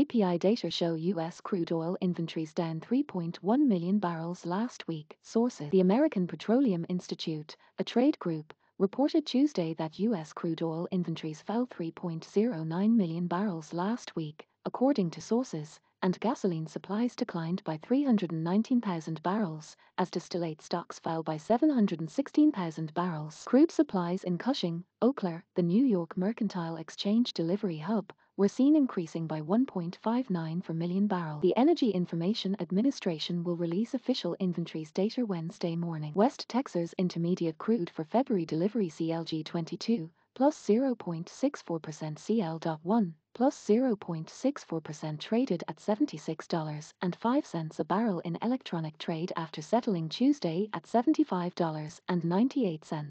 API data show U.S. crude oil inventories down 3.1 million barrels last week. Sources The American Petroleum Institute, a trade group, reported Tuesday that U.S. crude oil inventories fell 3.09 million barrels last week, according to sources, and gasoline supplies declined by 319,000 barrels, as distillate stocks fell by 716,000 barrels. Crude supplies in Cushing, Eau the New York Mercantile Exchange delivery hub, were seen increasing by 1.59 per million barrel. The Energy Information Administration will release official inventories data Wednesday morning. West Texas Intermediate crude for February delivery CLG 22 plus 0.64% CL.1 plus 0.64% traded at $76.05 a barrel in electronic trade after settling Tuesday at $75.98.